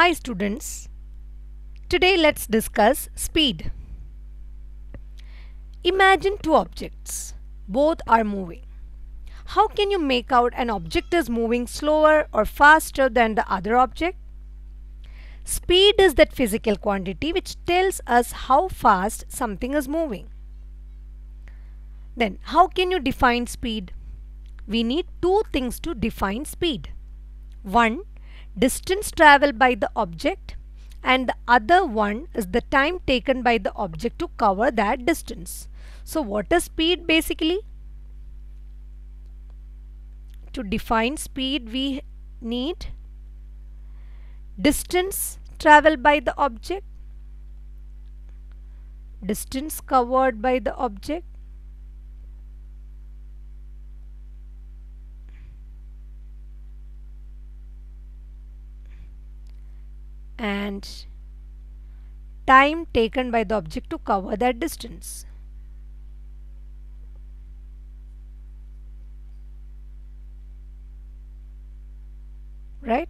Hi students, today let's discuss speed. Imagine two objects, both are moving. How can you make out an object is moving slower or faster than the other object? Speed is that physical quantity which tells us how fast something is moving. Then how can you define speed? We need two things to define speed. One distance traveled by the object and the other one is the time taken by the object to cover that distance. So what is speed basically? To define speed we need distance traveled by the object, distance covered by the object and time taken by the object to cover that distance. Right?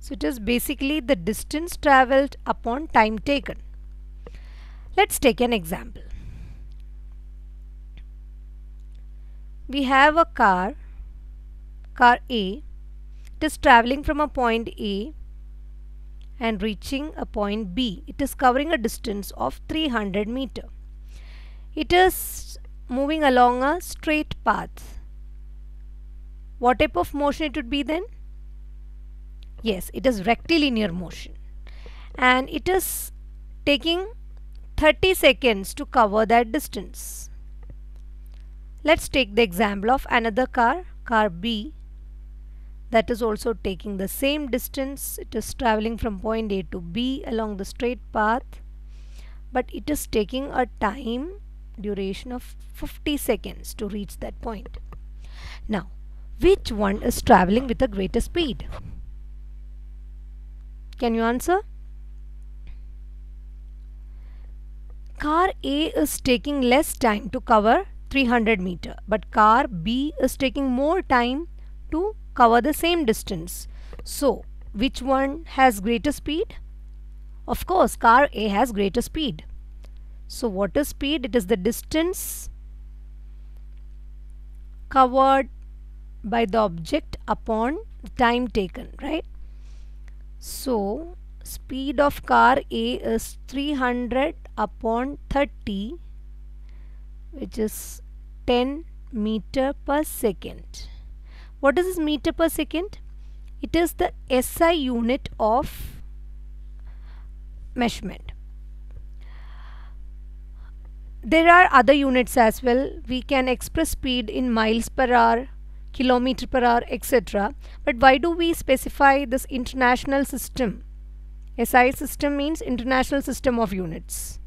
So it is basically the distance travelled upon time taken. Let's take an example. We have a car car A. It is traveling from a point A and reaching a point B. It is covering a distance of 300 meter. It is moving along a straight path. What type of motion it would be then? Yes, it is rectilinear motion. And it is taking 30 seconds to cover that distance. Let's take the example of another car, car B that is also taking the same distance it is traveling from point A to B along the straight path but it is taking a time duration of 50 seconds to reach that point. Now which one is traveling with the greater speed? Can you answer? Car A is taking less time to cover 300 meter but car B is taking more time to cover the same distance. So, which one has greater speed? Of course, car A has greater speed. So, what is speed? It is the distance covered by the object upon time taken, right? So, speed of car A is 300 upon 30 which is 10 meter per second. What is this meter per second? It is the SI unit of measurement. There are other units as well. We can express speed in miles per hour, kilometer per hour, etc. But why do we specify this international system? SI system means international system of units.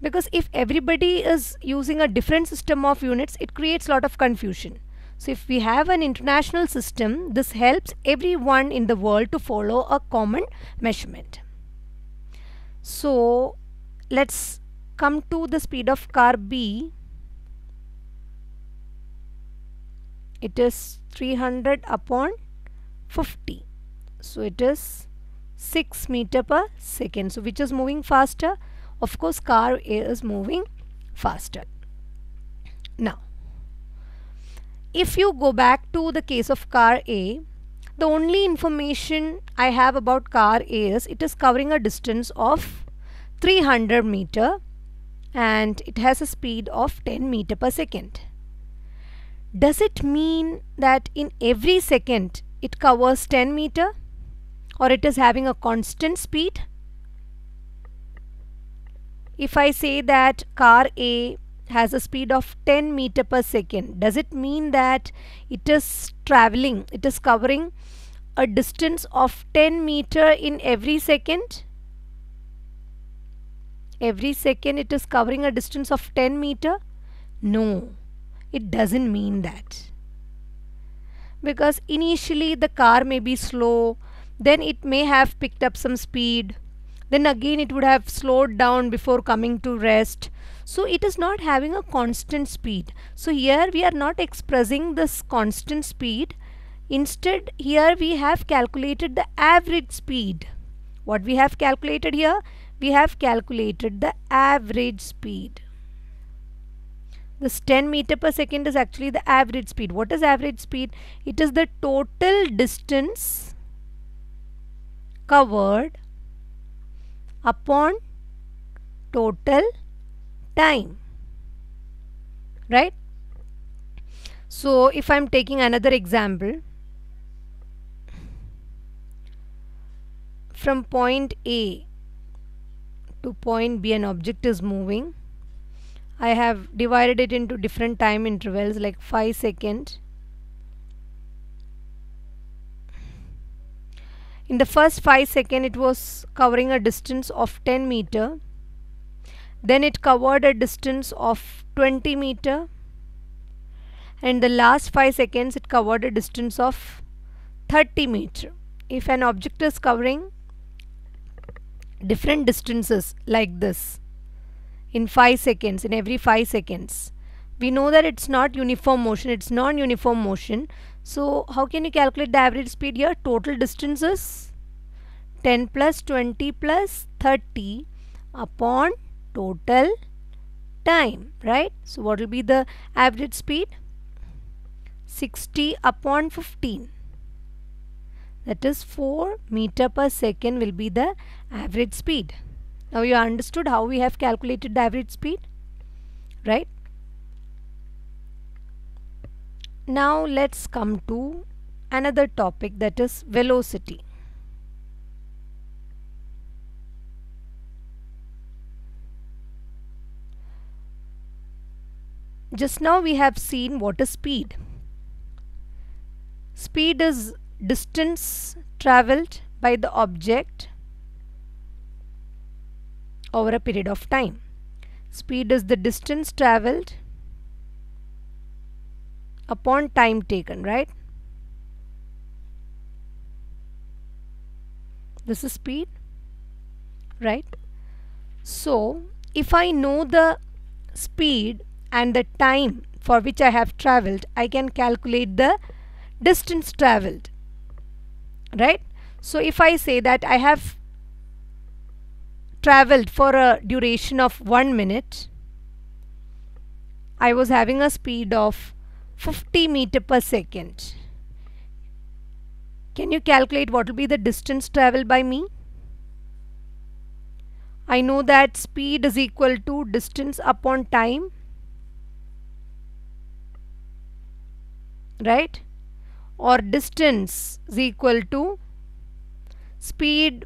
Because if everybody is using a different system of units, it creates lot of confusion. So if we have an international system, this helps everyone in the world to follow a common measurement. So let's come to the speed of car B. It is 300 upon 50. So it is 6 meter per second. So which is moving faster? Of course car A is moving faster. Now if you go back to the case of car A, the only information I have about car A is it is covering a distance of 300 meter and it has a speed of 10 meter per second. Does it mean that in every second it covers 10 meter or it is having a constant speed? If I say that car A has a speed of 10 meter per second does it mean that it is traveling it is covering a distance of 10 meter in every second every second it is covering a distance of 10 meter no it doesn't mean that because initially the car may be slow then it may have picked up some speed then again it would have slowed down before coming to rest so it is not having a constant speed so here we are not expressing this constant speed instead here we have calculated the average speed what we have calculated here we have calculated the average speed this 10 meter per second is actually the average speed what is average speed it is the total distance covered upon total time right so if I'm taking another example from point A to point B an object is moving I have divided it into different time intervals like 5 second in the first 5 second it was covering a distance of 10 meter then it covered a distance of 20 meter and the last 5 seconds it covered a distance of 30 meter. If an object is covering different distances like this in 5 seconds, in every 5 seconds, we know that it's not uniform motion, it's non-uniform motion. So how can you calculate the average speed here? Total distances 10 plus 20 plus 30 upon total time right so what will be the average speed 60 upon 15 that is 4 meter per second will be the average speed now you understood how we have calculated the average speed right now let's come to another topic that is velocity Just now we have seen what is speed. Speed is distance travelled by the object over a period of time. Speed is the distance travelled upon time taken, right? This is speed, right? So, if I know the speed and the time for which I have traveled, I can calculate the distance traveled, right? So if I say that I have traveled for a duration of 1 minute, I was having a speed of 50 meter per second. Can you calculate what will be the distance traveled by me? I know that speed is equal to distance upon time right or distance is equal to speed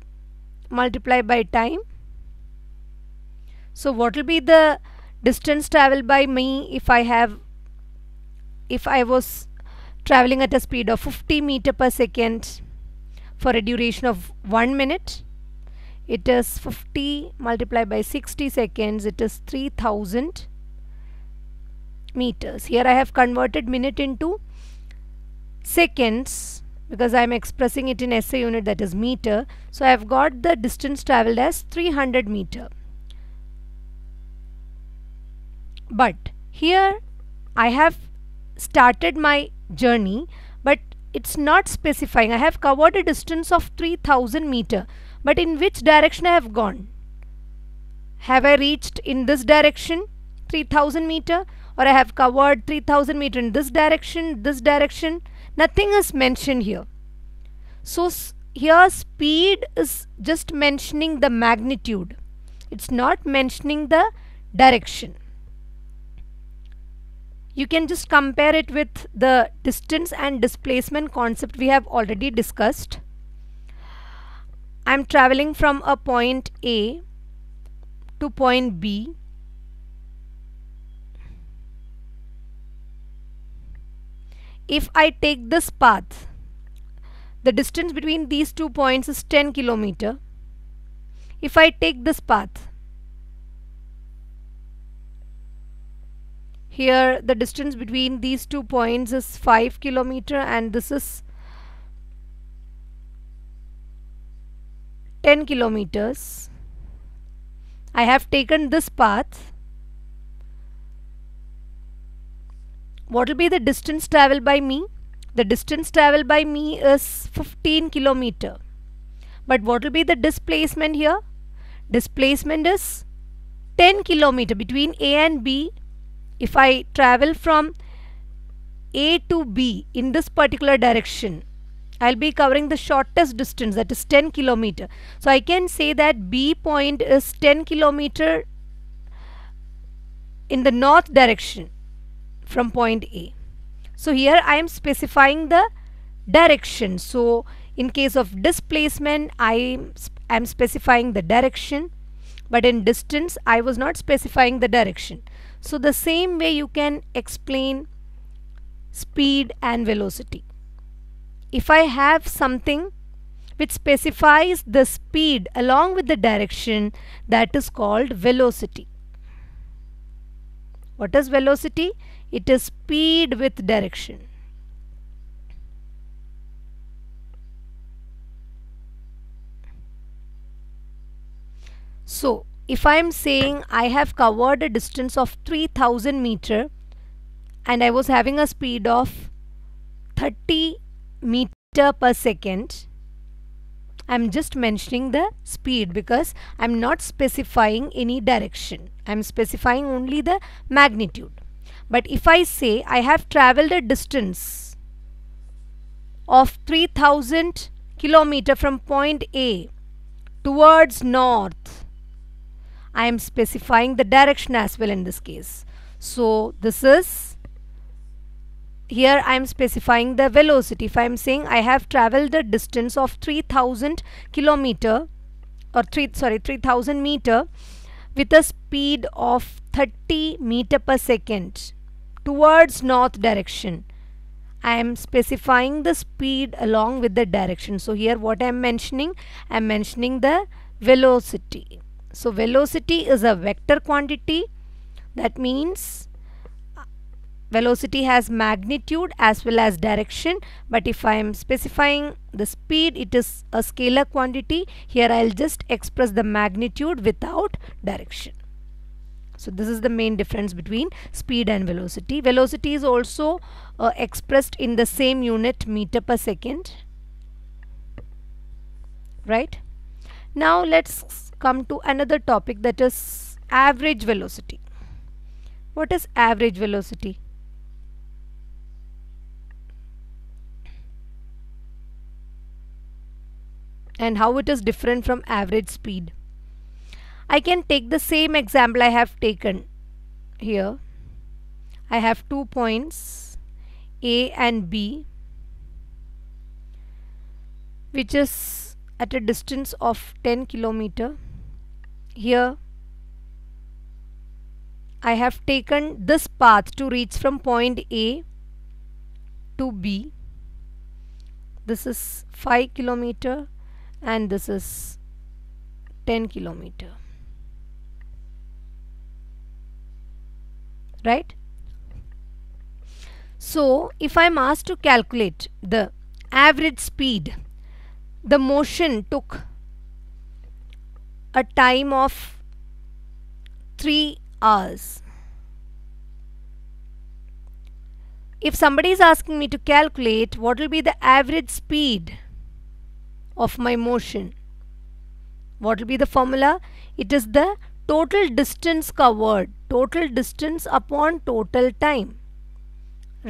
multiplied by time so what will be the distance traveled by me if I have if I was traveling at a speed of 50 meter per second for a duration of 1 minute it is 50 multiplied by 60 seconds it is 3000 meters here I have converted minute into seconds because I am expressing it in SI unit that is meter. So I have got the distance travelled as 300 meter. But here I have started my journey but it's not specifying. I have covered a distance of 3000 meter but in which direction I have gone? Have I reached in this direction 3000 meter or I have covered 3000 meter in this direction, this direction nothing is mentioned here so here speed is just mentioning the magnitude it's not mentioning the direction you can just compare it with the distance and displacement concept we have already discussed I'm traveling from a point A to point B if I take this path the distance between these two points is 10 kilometer if I take this path here the distance between these two points is 5 kilometer and this is 10 kilometers I have taken this path what will be the distance traveled by me? The distance traveled by me is 15 kilometer. But what will be the displacement here? Displacement is 10 kilometer between A and B. If I travel from A to B in this particular direction, I'll be covering the shortest distance that is 10 kilometer. So I can say that B point is 10 kilometer in the north direction from point A. So here I am specifying the direction. So in case of displacement, I am specifying the direction but in distance I was not specifying the direction. So the same way you can explain speed and velocity. If I have something which specifies the speed along with the direction that is called velocity. What is velocity? it is speed with direction so if I am saying I have covered a distance of 3000 meter and I was having a speed of 30 meter per second I'm just mentioning the speed because I'm not specifying any direction I'm specifying only the magnitude but if I say I have traveled a distance of 3000 kilometer from point A towards north, I am specifying the direction as well in this case. So this is here I am specifying the velocity. If I am saying I have traveled the distance of 3000 kilometer or 3 sorry 3000 meter with a speed of 30 meter per second towards north direction. I am specifying the speed along with the direction. So here what I am mentioning? I am mentioning the velocity. So velocity is a vector quantity. That means uh, velocity has magnitude as well as direction. But if I am specifying the speed, it is a scalar quantity. Here I will just express the magnitude without direction. So this is the main difference between speed and velocity. Velocity is also uh, expressed in the same unit meter per second. Right. Now let's come to another topic that is average velocity. What is average velocity? And how it is different from average speed? I can take the same example I have taken here. I have two points A and B which is at a distance of 10 kilometer. Here I have taken this path to reach from point A to B. This is 5 kilometer and this is 10 kilometer. right so if i am asked to calculate the average speed the motion took a time of 3 hours if somebody is asking me to calculate what will be the average speed of my motion what will be the formula it is the total distance covered total distance upon total time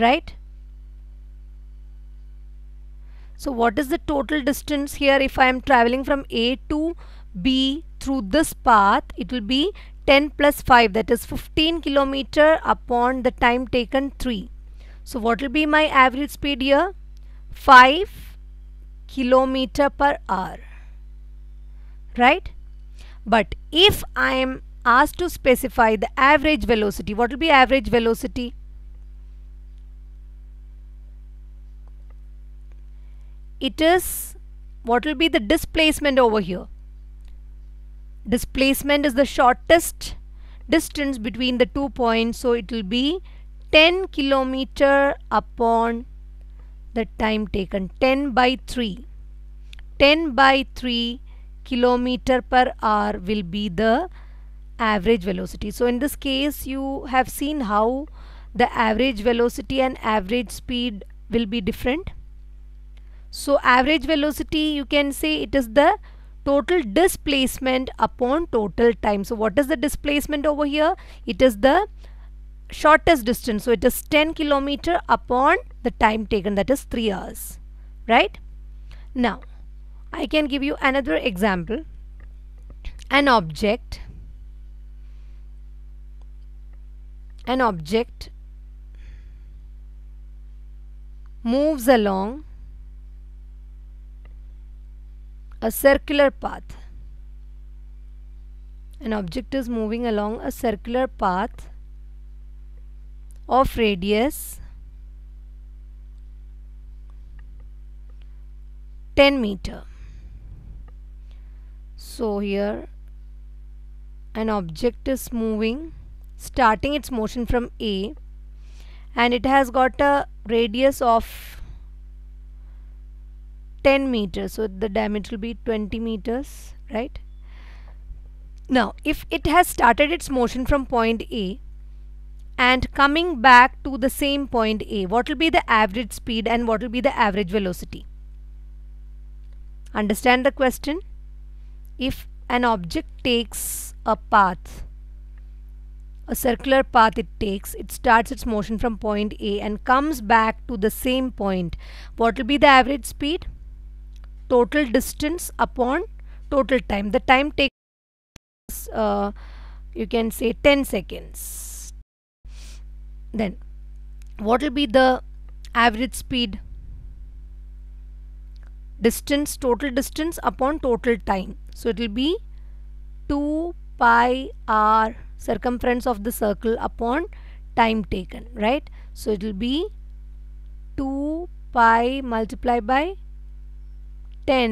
right so what is the total distance here if I am traveling from A to B through this path it will be 10 plus 5 that is 15 kilometer upon the time taken 3 so what will be my average speed here 5 kilometer per hour right but if I am asked to specify the average velocity, what will be average velocity? It is what will be the displacement over here? Displacement is the shortest distance between the two points. So it will be 10 kilometer upon the time taken 10 by 3 10 by 3 kilometer per hour will be the average velocity. So in this case you have seen how the average velocity and average speed will be different. So average velocity you can say it is the total displacement upon total time. So what is the displacement over here? It is the shortest distance. So it is 10 kilometer upon the time taken that is 3 hours. Right? Now I can give you another example an object an object moves along a circular path an object is moving along a circular path of radius 10 meter so here an object is moving starting its motion from A and it has got a radius of 10 meters so the diameter will be 20 meters right now if it has started its motion from point A and coming back to the same point A what will be the average speed and what will be the average velocity understand the question if an object takes a path a circular path it takes it starts its motion from point A and comes back to the same point what will be the average speed total distance upon total time the time takes uh, you can say 10 seconds then what will be the average speed distance total distance upon total time so it will be 2 pi r circumference of the circle upon time taken right so it will be 2 pi multiplied by 10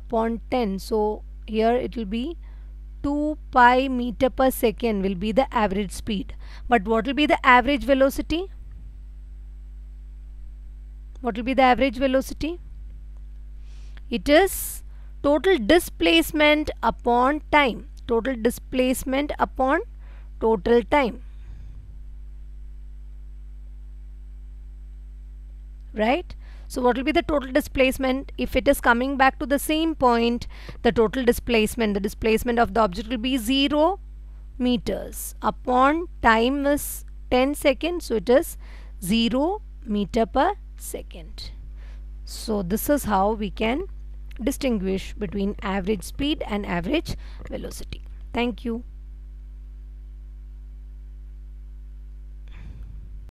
upon 10 so here it will be 2 pi meter per second will be the average speed but what will be the average velocity what will be the average velocity it is total displacement upon time. Total displacement upon total time. Right? So what will be the total displacement? If it is coming back to the same point, the total displacement, the displacement of the object will be 0 meters upon time is 10 seconds. So it is 0 meter per second. So this is how we can distinguish between average speed and average velocity. Thank you.